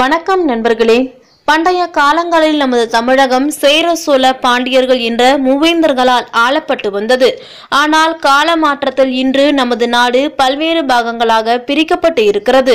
வணக்கம் நண்பர்களே பண்டைய காலங்களில் நமது தமிழகம் சேர சோழ பாண்டியர்கள் என்ற மூவேந்தர்களால் ஆளப்பட்டு வந்தது ஆனால் கால மாற்றத்தில் இன்று நமது நாடு பல்வேறு பாகங்களாக பிரிக்கப்பட்டு இருக்கிறது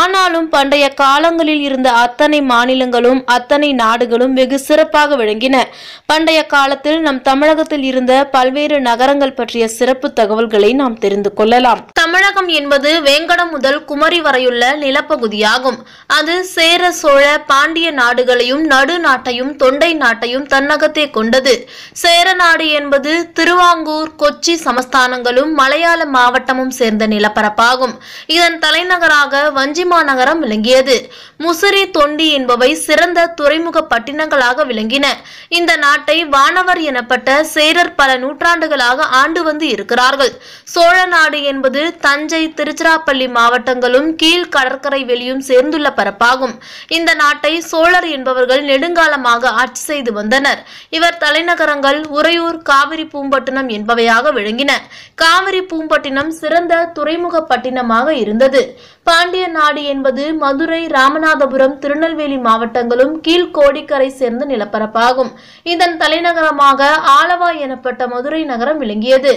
ஆனாலும் பண்டைய காலங்களில் இருந்த அத்தனை மாநிலங்களும் அத்தனை நாடுகளும் வெகு சிறப்பாக விளங்கின பண்டைய காலத்தில் நம் தமிழகத்தில் இருந்த பல்வேறு நகரங்கள் பற்றிய சிறப்பு தகவல்களை நாம் தெரிந்து கொள்ளலாம் தமிழகம் என்பது வேங்கடம் முதல் குமரி வரையுள்ள நிலப்பகுதியாகும் அது சேர சோழ பாண்டிய நாடு நாடுகளையும் நடு நாட்டையும் தொண்டை நாட்டையும் தன்னகத்தே கொண்டது சேரநாடு என்பது திருவாங்கூர் கொச்சி சமஸ்தானங்களும் மலையாள மாவட்டமும் சேர்ந்த நிலப்பரப்பாகும் இதன் தலைநகராக வஞ்சிமா நகரம் விளங்கியது முசிறி தொண்டி என்பவை சிறந்த துறைமுக பட்டினங்களாக விளங்கின இந்த நாட்டை வானவர் எனப்பட்ட சேரர் பல நூற்றாண்டுகளாக ஆண்டு வந்து இருக்கிறார்கள் சோழ நாடு என்பது தஞ்சை திருச்சிராப்பள்ளி மாவட்டங்களும் கீழ் கடற்கரை வெளியும் சேர்ந்துள்ள பரப்பாகும் இந்த நாட்டை சோழ பெரியார் என்பவர்கள் நெடுங்காலமாக ஆட்சி செய்து வந்தனர் இவர் தலைநகரங்கள் உறையூர் காவிரி பூம்பட்டினம் என்பவையாக விளங்கின காவிரி பூம்பட்டினம் சிறந்த துறைமுக பட்டினமாக இருந்தது பாண்டிய நாடு என்பது மதுரை ராமநாதபுரம் திருநெல்வேலி மாவட்டங்களும் கீழ்கோடிக்கரை சேர்ந்த நிலப்பரப்பாகும் இதன் தலைநகரமாக ஆலவா எனப்பட்ட மதுரை நகரம் விளங்கியது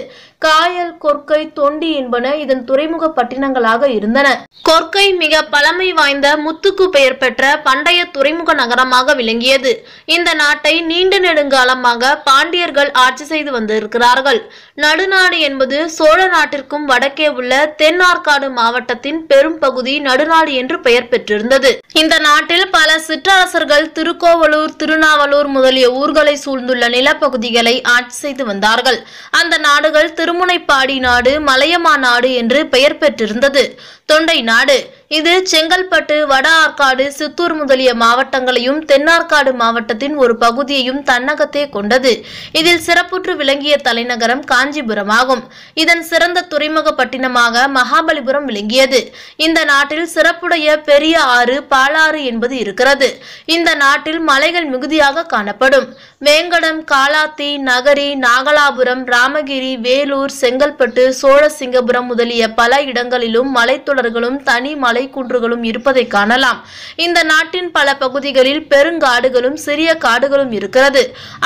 காயல் கொற்கை தொண்டி என்பன இதன் துறைமுக பட்டினங்களாக இருந்தன கொற்கை மிக பழமை வாய்ந்த முத்துக்கு பெயர் பெற்ற பண்டைய துறைமுக நகரமாக விளங்கியது இந்த நாட்டை நீண்ட நெடுங்காலமாக பாண்டியர்கள் ஆட்சி செய்து வந்திருக்கிறார்கள் நடுநாடு என்பது சோழ நாட்டிற்கும் வடக்கே உள்ள தென்னார்காடு மாவட்டத்தின் பெரும் பகுதி நடுநாடு என்று பெயர் பெற்றிருந்தது இந்த நாட்டில் பல சிற்றரசர்கள் திருக்கோவலூர் திருநாவலூர் முதலிய ஊர்களை சூழ்ந்துள்ள நிலப்பகுதிகளை ஆட்சி செய்து வந்தார்கள் அந்த நாடுகள் திருமுனைப்பாடி நாடு மலையமா நாடு என்று பெயர் பெற்றிருந்தது தொண்டை நாடு இது செங்கல்பட்டு வட ஆற்காடு சித்தூர் முதலிய மாவட்டங்களையும் தென்னார்காடு மாவட்டத்தின் ஒரு பகுதியையும் தன்னகத்தே கொண்டது இதில் சிறப்புற்று விளங்கிய தலைநகரம் காஞ்சிபுரம் ஆகும் இதன் சிறந்த துறைமுகப்பட்டினமாக மகாபலிபுரம் விளங்கியது இந்த நாட்டில் சிறப்புடைய பெரிய ஆறு பாலாறு என்பது இருக்கிறது இந்த நாட்டில் மலைகள் மிகுதியாக காணப்படும் மேங்கடம் காலாத்தி நகரி நாகலாபுரம் ராமகிரி வேலூர் செங்கல்பட்டு சோழசிங்கபுரம் முதலிய பல இடங்களிலும் மலைத்தொடர்களும் தனி மலைக்குன்றுகளும் இருப்பதை காணலாம் இந்த நாட்டின் பல பகுதிகளில் பெருங்காடுகளும் சிறிய காடுகளும் இருக்கிறது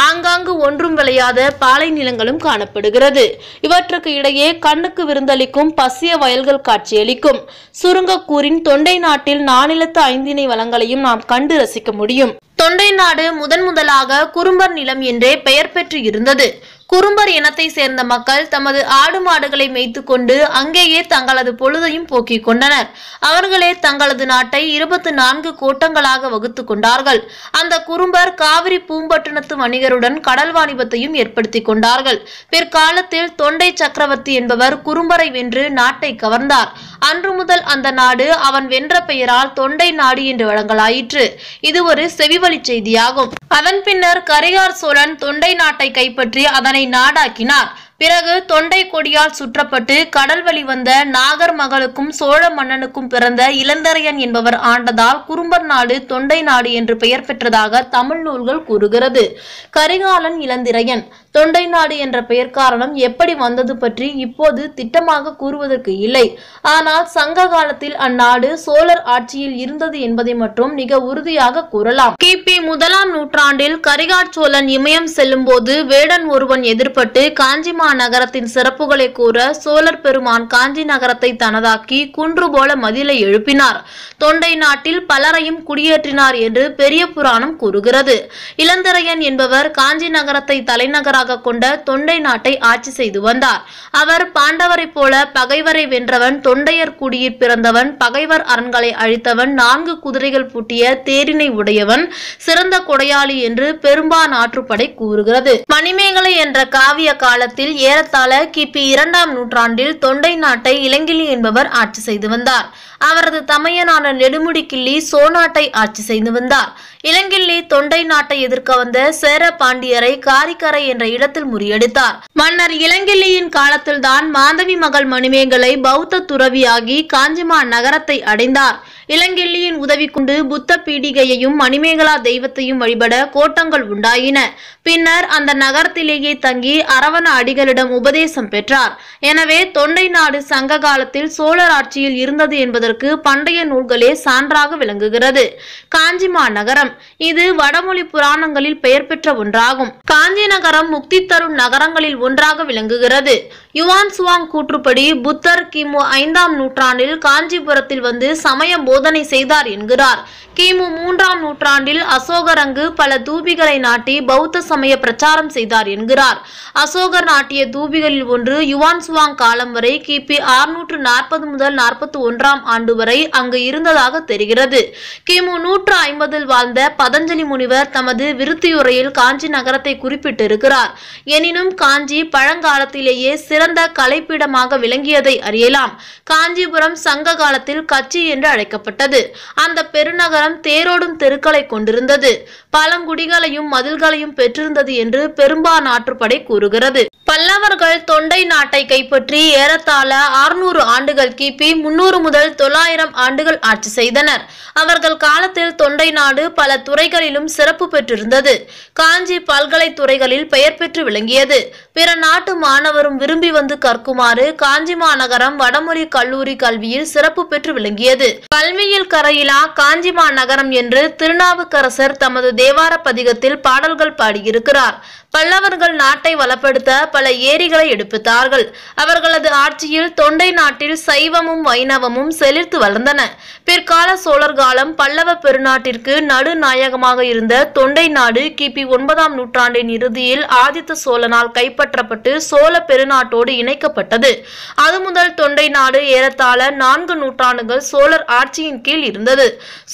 ஆங்காங்கு ஒன்றும் விளையாத பாலை நிலங்களும் காணப்படுகிறது இவற்றுக்கு இடையே கண்ணுக்கு விருந்தளிக்கும் பசிய வயல்கள் காட்சியளிக்கும் சுருங்கக்கூரின் தொண்டை நாட்டில் நானிலத்து ஐந்திணை வளங்களையும் நாம் கண்டு ரசிக்க முடியும் தொண்டை நாடு முதன் முதலாக குறும்ப நிலம் என்றே பெயர் பெற்று இருந்தது குறும்பர் இனத்தை சேர்ந்த மக்கள் தமது ஆடு மாடுகளை மேய்த்து கொண்டு அங்கேயே தங்களது பொழுதையும் போக்கிக் கொண்டனர் அவர்களே தங்களது நாட்டை இருபத்தி நான்கு கோட்டங்களாக வகுத்து கொண்டார்கள் அந்த குறும்பர் காவிரி பூம்பட்டினத்து வணிகருடன் கடல் வாணிபத்தையும் ஏற்படுத்தி கொண்டார்கள் பிற்காலத்தில் தொண்டை சக்கரவர்த்தி என்பவர் குறும்பரை வென்று நாட்டை கவர்ந்தார் அன்று முதல் அந்த நாடு அவன் வென்ற பெயரால் தொண்டை நாடு என்று வழங்கலாயிற்று இது ஒரு செவிவழி செய்தியாகும் அதன் பின்னர் கரிகார் சோழன் தொண்டை நாட்டை கைப்பற்றி அதனை தன்னை நாடாக்கினார் பிறகு தொண்டை கொடியால் சுற்றப்பட்டு கடல் வழி வந்த நாகர் மகளுக்கும் சோழ மன்னனுக்கும் பிறந்த இளந்தரையன் என்பவர் ஆண்டதால் குறும்பர் நாடு தொண்டை நாடு என்று பெயர் பெற்றதாக தமிழ் நூல்கள் கூறுகிறது கரிகாலன் இளந்திரையன் தொண்டை நாடு என்ற பெயர் காரணம் எப்படி வந்தது பற்றி இப்போது திட்டமாக கூறுவதற்கு இல்லை ஆனால் சங்க காலத்தில் அந்நாடு சோழர் ஆட்சியில் இருந்தது என்பதை மட்டும் மிக உறுதியாக கூறலாம் கிபி முதலாம் நூற்றாண்டில் கரிகாச்சோழன் இமயம் செல்லும் போது வேடன் ஒருவன் எதிர்பட்டு காஞ்சிமா நகரத்தின் சிறப்புகளை கூற சோழர் பெருமான் காஞ்சி நகரத்தை தனதாக்கி குன்று போல மதிலை எழுப்பினார் தொண்டை நாட்டில் பலரையும் குடியேற்றினார் என்று பெரிய புராணம் கூறுகிறது இளந்தரையன் என்பவர் காஞ்சி நகரத்தை தலைநகர தலைவராக கொண்ட தொண்டை நாட்டை ஆட்சி செய்து வந்தார் அவர் பாண்டவரை போல பகைவரை வென்றவன் தொண்டையர் குடியில் பிறந்தவன் பகைவர் அரண்களை அழித்தவன் நான்கு குதிரைகள் பூட்டிய தேரினை உடையவன் சிறந்த கொடையாளி என்று பெரும்பா நாற்றுப்படை கூறுகிறது மணிமேகலை என்ற காவிய காலத்தில் ஏறத்தாழ கிபி இரண்டாம் நூற்றாண்டில் தொண்டை நாட்டை இளங்கிலி என்பவர் ஆட்சி செய்து வந்தார் அவரது தமையனான நெடுமுடி கிள்ளி சோநாட்டை ஆட்சி செய்து வந்தார் இளங்கிள்ளி தொண்டை நாட்டை எதிர்க்க வந்த சேர பாண்டியரை காரிக்கரை என்ற இடத்தில் முறியடித்தார் மன்னர் இளங்கிள்ளியின் காலத்தில்தான் மாந்தவி மகள் மணிமேகலை பௌத்த துறவியாகி காஞ்சிமா நகரத்தை அடைந்தார் இளங்கிள்ளியின் உதவி கொண்டு புத்த பீடிகையையும் மணிமேகலா தெய்வத்தையும் வழிபட கோட்டங்கள் உண்டாயின பின்னர் அந்த நகரத்திலேயே தங்கி அரவண அடிகளிடம் உபதேசம் பெற்றார் எனவே தொண்டை நாடு சங்க காலத்தில் சோழர் ஆட்சியில் இருந்தது என்பதற்கு பண்டைய நூல்களே சான்றாக விளங்குகிறது காஞ்சிமா நகரம் இது வடமொழி புராணங்களில் பெயர் பெற்ற ஒன்றாகும் காஞ்சி நகரம் முக்தி தரும் நகரங்களில் ஒன்றாக விளங்குகிறது யுவான் சுவாங் கூற்றுப்படி புத்தர் கிமு ஐந்தாம் நூற்றாண்டில் காஞ்சிபுரத்தில் வந்து சமயம் போதனை செய்தார் என்கிறார் கிமு மூன்றாம் நூற்றாண்டில் அசோகரங்கு பல தூபிகளை நாட்டி பௌத்த சமய பிரச்சாரம் செய்தார் என்கிறார் அசோகர் நாட்டிய தூபிகளில் ஒன்று யுவான் சுவாங் காலம் வரை கிபி ஆறுநூற்று நாற்பது முதல் நாற்பத்தி ஒன்றாம் ஆண்டு வரை அங்கு இருந்ததாக தெரிகிறது கிமு நூற்று ஐம்பதில் வாழ்ந்த பதஞ்சலி முனிவர் தமது விருத்தியுரையில் காஞ்சி நகரத்தை குறிப்பிட்டிருக்கிறார் எனினும் காஞ்சி பழங்காலத்திலேயே சிறு சிறந்த கலைப்பீடமாக விளங்கியதை அறியலாம் காஞ்சிபுரம் சங்க காலத்தில் கச்சி என்று அழைக்கப்பட்டது அந்த பெருநகரம் தேரோடும் தெருக்களை கொண்டிருந்தது பழங்குடிகளையும் மதில்களையும் பெற்றிருந்தது என்று பெரும்பா ஆற்றுப்படை கூறுகிறது பல்லவர்கள் தொண்டை நாட்டை கைப்பற்றி ஏறத்தாழ ஆறுநூறு ஆண்டுகள் கிபி முன்னூறு முதல் தொள்ளாயிரம் ஆண்டுகள் ஆட்சி செய்தனர் அவர்கள் காலத்தில் தொண்டை நாடு பல துறைகளிலும் சிறப்பு பெற்றிருந்தது காஞ்சி பல்கலைத்துறைகளில் பெயர் பெற்று விளங்கியது பிற நாட்டு மாணவரும் விரும்பி வந்து கற்குமாறு காஞ்சி மாநகரம் வடமொழி கல்லூரி கல்வியில் சிறப்பு பெற்று விளங்கியது கல்வியில் கரையிலா காஞ்சி மாநகரம் என்று திருநாவுக்கரசர் தமது தேவார பதிகத்தில் பாடல்கள் பாடியிருக்கிறார் பல்லவர்கள் நாட்டை வளப்படுத்த பல ஏரிகளை எடுப்பித்தார்கள் அவர்களது ஆட்சியில் தொண்டை நாட்டில் சைவமும் வைணவமும் செழித்து வளர்ந்தன பிற்கால சோழர் காலம் பல்லவ பெருநாட்டிற்கு நடுநாயகமாக இருந்த தொண்டை நாடு கிபி ஒன்பதாம் நூற்றாண்டின் இறுதியில் ஆதித்த சோழனால் கைப்பற்றப்பட்டு சோழ பெருநாட்டோடு இணைக்கப்பட்டது அது முதல் தொண்டை நாடு ஏறத்தாழ நான்கு நூற்றாண்டுகள் சோழர் ஆட்சியின் கீழ் இருந்தது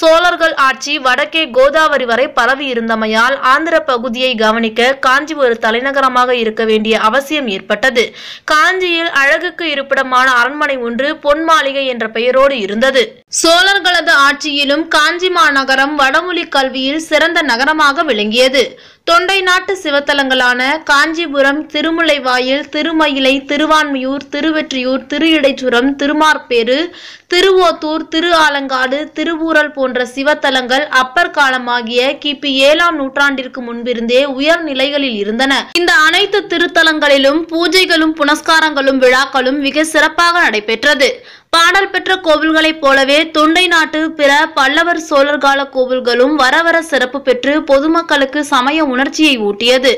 சோழர்கள் ஆட்சி வடக்கே கோதாவரி வரை பரவி இருந்தமையால் ஆந்திர பகுதியை கவனிக்க காஞ்சி ஒரு தலைநகரமாக இருக்க வேண்டிய அவ அவசியம் ஏற்பட்டது காஞ்சியில் அழகுக்கு இருப்பிடமான அரண்மனை ஒன்று பொன் மாளிகை என்ற பெயரோடு இருந்தது சோழர்களது ஆட்சியிலும் காஞ்சி மாநகரம் வடமொழி கல்வியில் சிறந்த நகரமாக விளங்கியது தொண்டை நாட்டு சிவத்தலங்களான காஞ்சிபுரம் திருமுலைவாயில் திருமயிலை திருவான்மையூர் திருவெற்றியூர் திரு இடைச்சுரம் திருமார்பேரு திருவோத்தூர் திரு ஆலங்காடு திருவூரல் போன்ற சிவத்தலங்கள் அப்பர் காலமாகிய கிபி ஏழாம் நூற்றாண்டிற்கு முன்பிருந்தே உயர் நிலைகளில் இருந்தன இந்த அனைத்து திருத்தலங்களிலும் பூஜைகளும் புனஸ்காரங்களும் விழாக்களும் மிக சிறப்பாக நடைபெற்றது பாடல் பெற்ற கோவில்களைப் போலவே தொண்டை நாட்டு பிற பல்லவர் சோழர் கால கோவில்களும் வரவர சிறப்பு பெற்று பொதுமக்களுக்கு சமய உணர்ச்சியை ஊட்டியது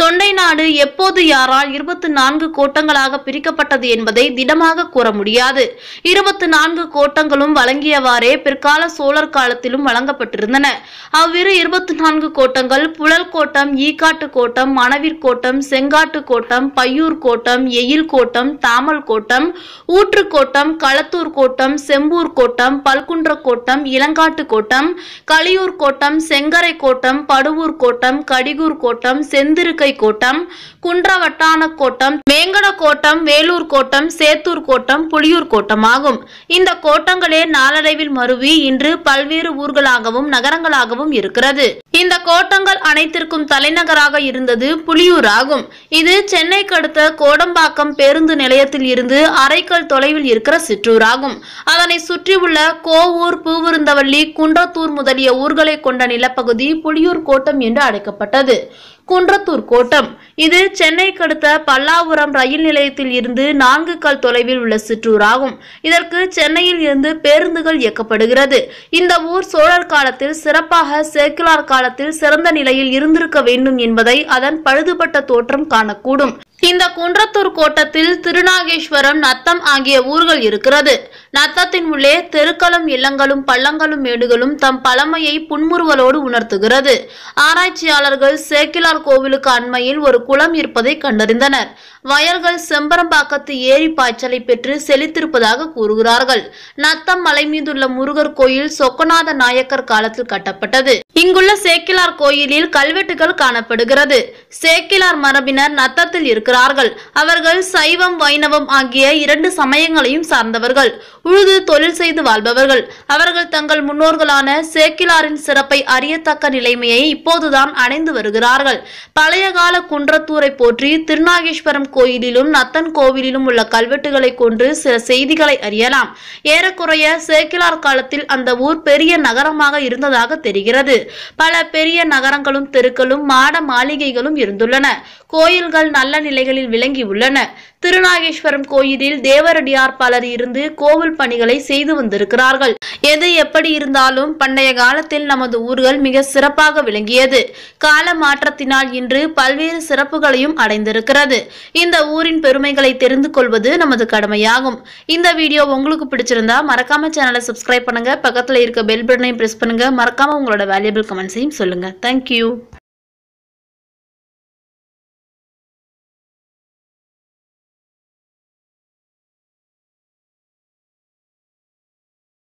தொண்டை நாடு எப்போது யாரால் இருபத்தி நான்கு கோட்டங்களாக பிரிக்கப்பட்டது என்பதை திடமாக கூற முடியாது இருபத்தி நான்கு கோட்டங்களும் வழங்கியவாறே பிற்கால சோழர் காலத்திலும் வழங்கப்பட்டிருந்தன அவ்விரு இருபத்தி நான்கு கோட்டங்கள் புழல் கோட்டம் ஈக்காட்டு கோட்டம் மணவிற் கோட்டம் செங்காட்டு கோட்டம் பையூர் கோட்டம் எயில் கோட்டம் தாமல் கோட்டம் கோட்டம் கள களத்தூர் கோட்டம் செம்பூர் கோட்டம் பல்குன்ற கோட்டம் இளங்காட்டு கோட்டம் கலியூர் கோட்டம் செங்கரை கோட்டம் படுவூர் கோட்டம் கடிகூர் கோட்டம் செந்திருக்கை கோட்டம் குன்றவட்டான கோட்டம் மேங்கட கோட்டம் வேலூர் கோட்டம் சேத்தூர் கோட்டம் புலியூர் கோட்டம் ஆகும் இந்த கோட்டங்களே நாளடைவில் மருவி இன்று பல்வேறு ஊர்களாகவும் நகரங்களாகவும் இருக்கிறது இந்த கோட்டங்கள் அனைத்திற்கும் தலைநகராக இருந்தது புலியூர் ஆகும் இது சென்னைக்கு அடுத்த கோடம்பாக்கம் பேருந்து நிலையத்தில் இருந்து அரைக்கல் தொலைவில் இருக்கிற சிற்றூராகும் அதனை அதனை சுற்றியுள்ள கோவூர் பூவிருந்தவள்ளி குன்றத்தூர் முதலிய ஊர்களை கொண்ட நிலப்பகுதி புலியூர் கோட்டம் என்று அழைக்கப்பட்டது குன்றத்தூர் கோட்டம் இது சென்னைக்கு அடுத்த பல்லாபுரம் ரயில் நிலையத்தில் இருந்து நான்கு கல் தொலைவில் உள்ள சிற்றூர் ஆகும் இதற்கு சென்னையில் இருந்து பேருந்துகள் இயக்கப்படுகிறது இந்த ஊர் சோழர் காலத்தில் சிறப்பாக சேக்கிலார் கால காலத்தில் சிறந்த நிலையில் இருந்திருக்க வேண்டும் என்பதை அதன் பழுதுபட்ட தோற்றம் காணக்கூடும் இந்த குன்றத்தூர் கோட்டத்தில் திருநாகேஸ்வரம் நத்தம் ஆகிய ஊர்கள் இருக்கிறது நத்தத்தின் உள்ளே தெருக்களும் இல்லங்களும் பள்ளங்களும் மேடுகளும் தம் பழமையை புன்முறுவலோடு உணர்த்துகிறது ஆராய்ச்சியாளர்கள் சேக்கிலால் கோவிலுக்கு அண்மையில் ஒரு குளம் இருப்பதை கண்டறிந்தனர் வயல்கள் செம்பரம்பாக்கத்து ஏரி பாய்ச்சலை பெற்று செழித்திருப்பதாக கூறுகிறார்கள் நத்தம் மலை மீதுள்ள முருகர் கோயில் சொக்கநாத நாயக்கர் காலத்தில் கட்டப்பட்டது இங்குள்ள சேக்கிலார் கோயிலில் கல்வெட்டுகள் காணப்படுகிறது சேக்கிலார் மரபினர் நத்தத்தில் இருக்கிற இருக்கிறார்கள் அவர்கள் சைவம் வைணவம் ஆகிய இரண்டு சமயங்களையும் சார்ந்தவர்கள் உழுது தொழில் செய்து வாழ்பவர்கள் அவர்கள் தங்கள் முன்னோர்களான சேக்கிலாரின் சிறப்பை அறியத்தக்க நிலைமையை இப்போதுதான் அடைந்து வருகிறார்கள் பழைய கால குன்றத்தூரை போற்றி திருநாகேஸ்வரம் கோயிலிலும் நத்தன் கோவிலிலும் உள்ள கல்வெட்டுகளை கொண்டு சில செய்திகளை அறியலாம் ஏறக்குறைய சேக்கிலார் காலத்தில் அந்த ஊர் பெரிய நகரமாக இருந்ததாக தெரிகிறது பல பெரிய நகரங்களும் தெருக்களும் மாட மாளிகைகளும் இருந்துள்ளன கோயில்கள் நல்ல நிலைகளில் விளங்கி உள்ளன திருநாகேஸ்வரம் கோயிலில் தேவரடியார் பலர் இருந்து கோவில் பணிகளை செய்து வந்திருக்கிறார்கள் எது எப்படி இருந்தாலும் பண்டைய காலத்தில் நமது ஊர்கள் மிக சிறப்பாக விளங்கியது கால மாற்றத்தினால் இன்று பல்வேறு சிறப்புகளையும் அடைந்திருக்கிறது இந்த ஊரின் பெருமைகளை தெரிந்து கொள்வது நமது கடமையாகும் இந்த வீடியோ உங்களுக்கு பிடிச்சிருந்தா மறக்காம சேனலை சப்ஸ்கிரைப் பண்ணுங்க பக்கத்தில் இருக்க பெல் பட்டனையும் பிரஸ் பண்ணுங்க மறக்காம உங்களோட வேல்யூபிள் கமெண்ட்ஸையும் சொல்லுங்க தேங்க்யூ